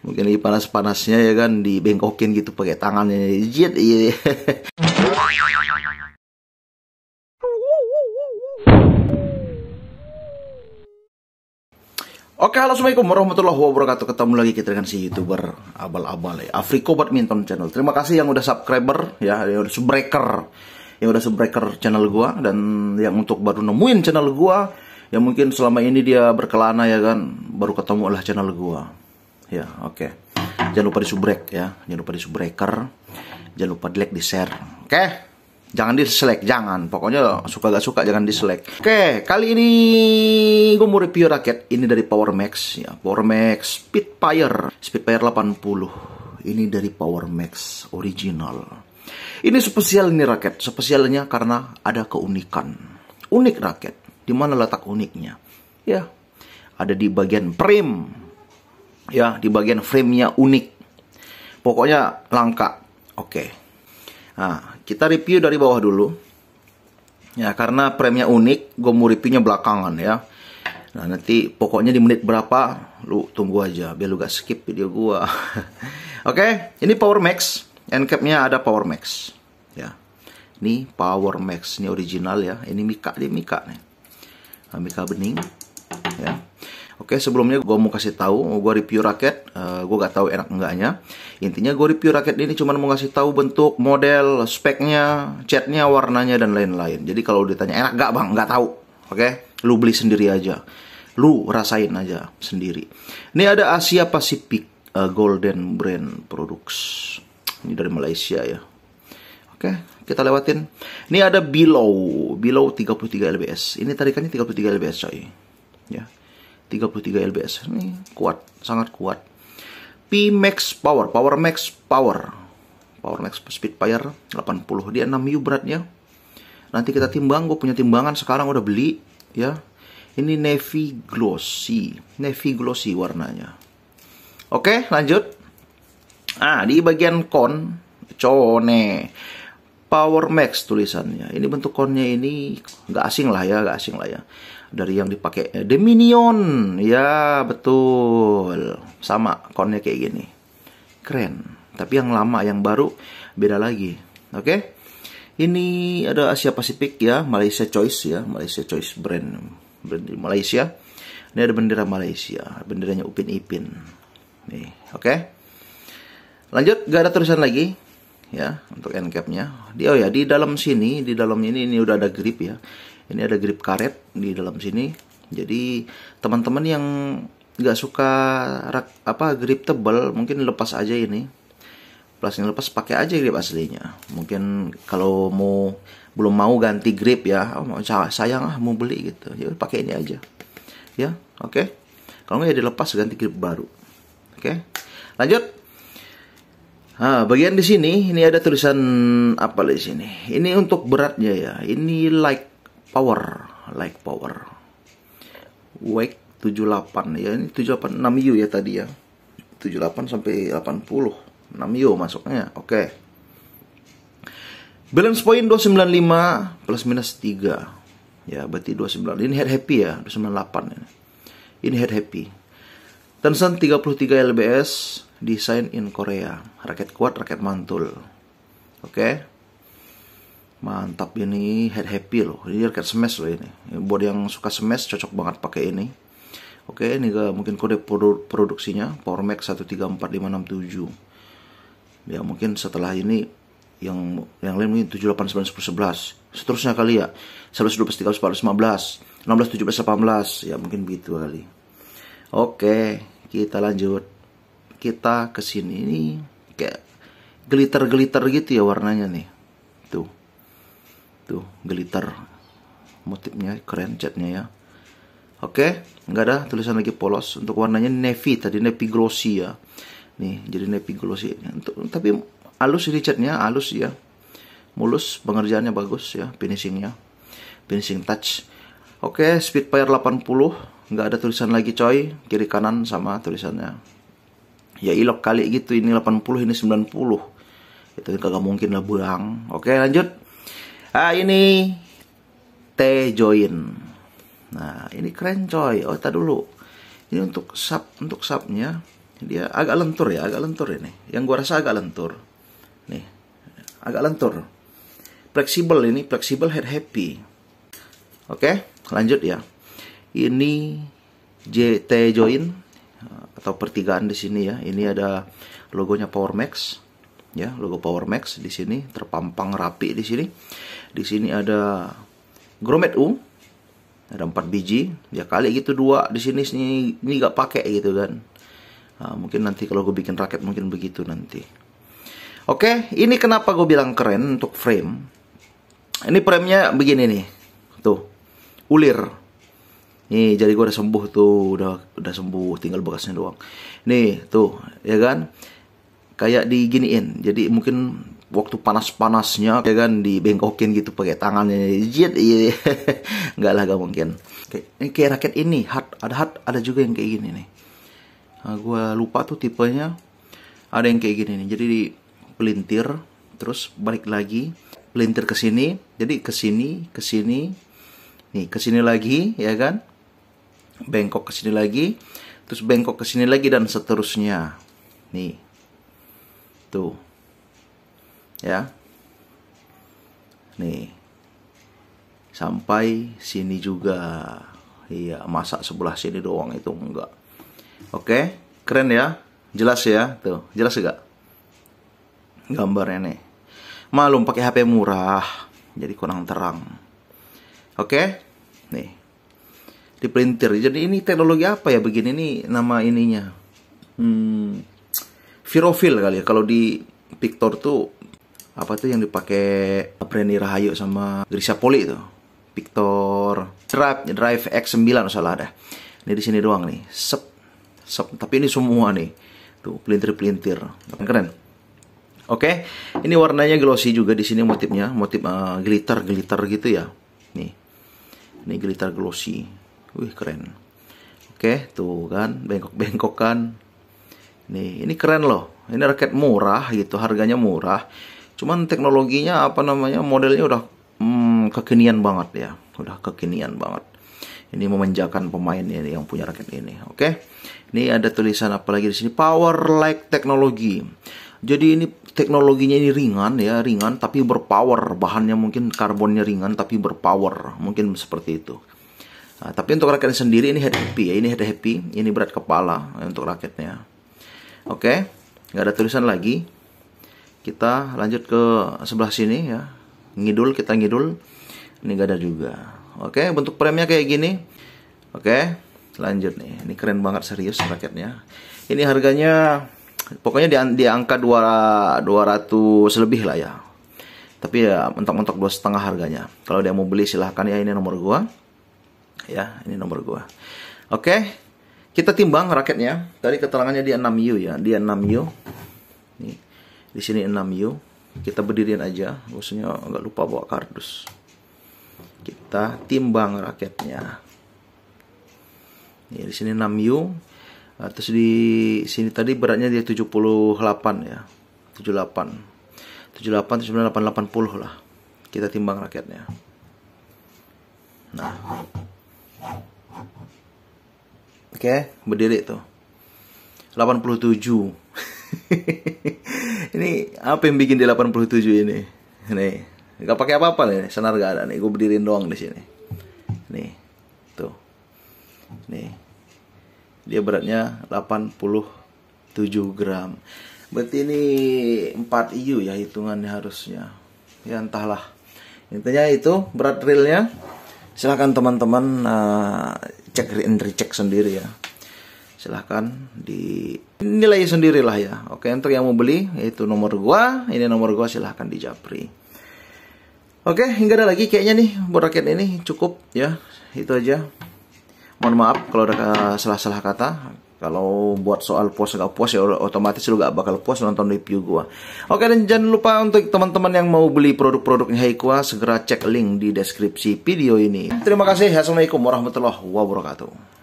mungkin lagi panas-panasnya ya kan dibengkokin gitu pakai tangannya jet iya Oke, halo Assalamualaikum warahmatullahi wabarakatuh. Ketemu lagi kita dengan si YouTuber abal-abal ya. Afriko Badminton Channel. Terima kasih yang udah subscriber ya, yang udah subbreaker. Yang udah subbreaker channel gua dan yang untuk baru nemuin channel gua yang mungkin selama ini dia berkelana ya kan, baru ketemu lah channel gua ya oke okay. jangan lupa di subrek ya jangan lupa di subreker jangan lupa di like di share oke okay? jangan select jangan pokoknya suka gak suka jangan di select oke okay, kali ini gue mau review raket ini dari Power Max ya Power Max Speedfire Speedfire 80 ini dari Power Max original ini spesial ini raket spesialnya karena ada keunikan unik raket di mana letak uniknya ya ada di bagian prim ya di bagian framenya unik pokoknya langka oke okay. nah kita review dari bawah dulu ya karena framenya unik gue mau reviewnya belakangan ya nah nanti pokoknya di menit berapa lu tunggu aja biar lu gak skip video gua oke okay, ini power max end capnya ada power max ya ini power max ini original ya ini mika dia mika nih nah, mika bening ya Oke, sebelumnya gue mau kasih tahu, gue review raket, uh, eh, gue gak tahu enak enggaknya. Intinya gue review raket ini cuma mau kasih tahu bentuk, model, speknya, catnya, warnanya dan lain-lain. Jadi kalau ditanya enak gak bang, nggak tahu. Oke, lu beli sendiri aja, lu rasain aja sendiri. Ini ada Asia Pacific uh, Golden Brand Products, ini dari Malaysia ya. Oke, kita lewatin. Ini ada below, below 33 lbs. Ini tarikannya 33 lbs coy. Ya. 33 lbs ini kuat sangat kuat P Max Power Power Max Power Power Max speed Fire 80 dia 6 U beratnya nanti kita timbang gue punya timbangan sekarang udah beli ya ini navy glossy navy glossy warnanya oke lanjut ah di bagian kon cone Power Max tulisannya. Ini bentuk konnya ini nggak asing lah ya, nggak asing lah ya dari yang dipakai eh, Dominion ya betul sama konnya kayak gini keren tapi yang lama yang baru beda lagi oke okay? ini ada Asia Pasifik ya Malaysia Choice ya Malaysia Choice brand brand di Malaysia ini ada bendera Malaysia benderanya Upin Ipin nih oke okay? lanjut gak ada tulisan lagi ya untuk endcapnya. Dia oh ya di dalam sini di dalam ini ini udah ada grip ya ini ada grip karet di dalam sini jadi teman-teman yang nggak suka rak, apa grip tebal mungkin lepas aja ini Plus ini lepas pakai aja grip aslinya mungkin kalau mau belum mau ganti grip ya oh, sayang ah mau beli gitu ya pakai ini aja ya oke okay? kalau nggak ya dilepas ganti grip baru oke okay? lanjut nah, bagian di sini ini ada tulisan apa di sini ini untuk beratnya ya ini like power like power wake 78 ya ini 78 6U ya tadi ya 78 sampai 80 6U masuknya oke okay. balance point 295 plus minus 3 ya berarti 29 ini head happy ya 298 ini ini head happy Tencent 33 LBS desain in Korea raket kuat raket mantul oke okay. Mantap ini head happy loh. Ini kayak smash loh ini. Buat yang suka smash cocok banget pakai ini. Oke, ini ke, mungkin kode produ produksinya Power Max 134567. Ya mungkin setelah ini yang yang lain mungkin 789111. Seterusnya kali ya. 112 315 16 17 18. Ya mungkin begitu kali. Oke, kita lanjut. Kita ke sini ini kayak glitter-glitter gitu ya warnanya nih. Tuh tuh gitu. glitter motifnya keren catnya ya oke okay, nggak ada tulisan lagi polos untuk warnanya navy tadi navy glossy ya nih jadi navy glossy untuk tapi halus ini catnya halus ya mulus pengerjaannya bagus ya finishingnya finishing touch oke okay, speedfire 80 nggak ada tulisan lagi coy kiri kanan sama tulisannya ya ilok kali gitu ini 80 ini 90 itu kan kagak mungkin lah buang oke lanjut Ah ini T join. Nah, ini keren coy. Oh, tak dulu. Ini untuk sub untuk subnya dia agak lentur ya, agak lentur ini. Yang gua rasa agak lentur. Nih, agak lentur. Fleksibel ini, fleksibel head happy. Oke, lanjut ya. Ini J T join atau pertigaan di sini ya. Ini ada logonya Power Max ya logo Power Max di sini terpampang rapi di sini di sini ada Gromet U ada empat biji ya kali gitu dua di sini sini ini nggak pakai gitu kan nah, mungkin nanti kalau gue bikin raket mungkin begitu nanti oke ini kenapa gue bilang keren untuk frame ini frame nya begini nih tuh ulir nih jadi gue udah sembuh tuh udah udah sembuh tinggal bekasnya doang nih tuh ya kan kayak diginiin jadi mungkin waktu panas-panasnya ya kan dibengkokin gitu pakai tangannya jid iya nggak lah gak mungkin kayak, kayak raket ini hard ada hard ada juga yang kayak gini nih nah, gue lupa tuh tipenya ada yang kayak gini nih jadi di pelintir terus balik lagi pelintir ke sini jadi ke sini ke sini nih ke sini lagi ya kan bengkok ke sini lagi terus bengkok ke sini lagi dan seterusnya nih Tuh. Ya. Nih. Sampai sini juga. Iya, masa sebelah sini doang itu enggak. Oke, keren ya. Jelas ya, tuh. Jelas enggak? Gambarnya nih. Malum pakai HP murah, jadi kurang terang. Oke? Nih. Di printer. Jadi ini teknologi apa ya begini nih nama ininya? Hmm, virofil kali ya kalau di Victor tuh apa tuh yang dipakai Preni Rahayu sama Grisha Poli itu Victor Drive Drive X9 salah ada ini di sini doang nih sep sep tapi ini semua nih tuh pelintir pelintir keren Oke, ini warnanya glossy juga di sini motifnya, motif uh, eh, glitter glitter gitu ya. Nih, ini glitter glossy. Wih keren. Oke, tuh kan bengkok bengkok kan. Nih, ini keren loh. Ini raket murah gitu, harganya murah. Cuman teknologinya apa namanya? Modelnya udah hmm, kekinian banget ya. Udah kekinian banget. Ini memanjakan pemain ini yang punya raket ini, oke? Okay? Ini ada tulisan apa lagi di sini? Power like teknologi. Jadi ini teknologinya ini ringan ya, ringan tapi berpower. Bahannya mungkin karbonnya ringan tapi berpower. Mungkin seperti itu. Nah, tapi untuk raketnya sendiri ini head happy ya, ini head happy, ini berat kepala untuk raketnya. Oke, nggak ada tulisan lagi. Kita lanjut ke sebelah sini ya. Ngidul, kita ngidul. Ini nggak ada juga. Oke, bentuk premnya kayak gini. Oke, lanjut nih. Ini keren banget serius raketnya. Ini harganya pokoknya di, di angka 200 lebih lah ya. Tapi ya mentok-mentok dua setengah harganya. Kalau dia mau beli silahkan ya ini nomor gua. Ya, ini nomor gua. Oke, kita timbang raketnya. Tadi keterangannya dia 6U ya. Dia 6U. Nih. Di sini 6U. Kita berdirian aja. Maksudnya nggak lupa bawa kardus. Kita timbang raketnya. Nih, di sini 6U. Nah, terus di sini tadi beratnya dia 78 ya. 78. 78 79 880 lah. Kita timbang raketnya. Nah. Oke, berdiri tuh. 87. ini apa yang bikin di 87 ini? Nih, nggak pakai apa-apa nih, senar gak ada nih. Gue berdiri doang di sini. Nih, tuh. Nih. Dia beratnya 87 gram. Berarti ini 4 IU ya hitungannya harusnya. Ya entahlah. Intinya itu berat realnya. Silahkan teman-teman uh, cek and recheck sendiri ya silahkan dinilai sendirilah ya oke untuk yang mau beli itu nomor gua ini nomor gua silahkan di japri oke hingga ada lagi kayaknya nih rakyat ini cukup ya itu aja mohon maaf kalau ada salah-salah kata kalau buat soal puas gak puas ya otomatis lu gak bakal puas nonton review gua. Oke dan jangan lupa untuk teman-teman yang mau beli produk-produknya Haikua segera cek link di deskripsi video ini. Terima kasih. Assalamualaikum warahmatullahi wabarakatuh.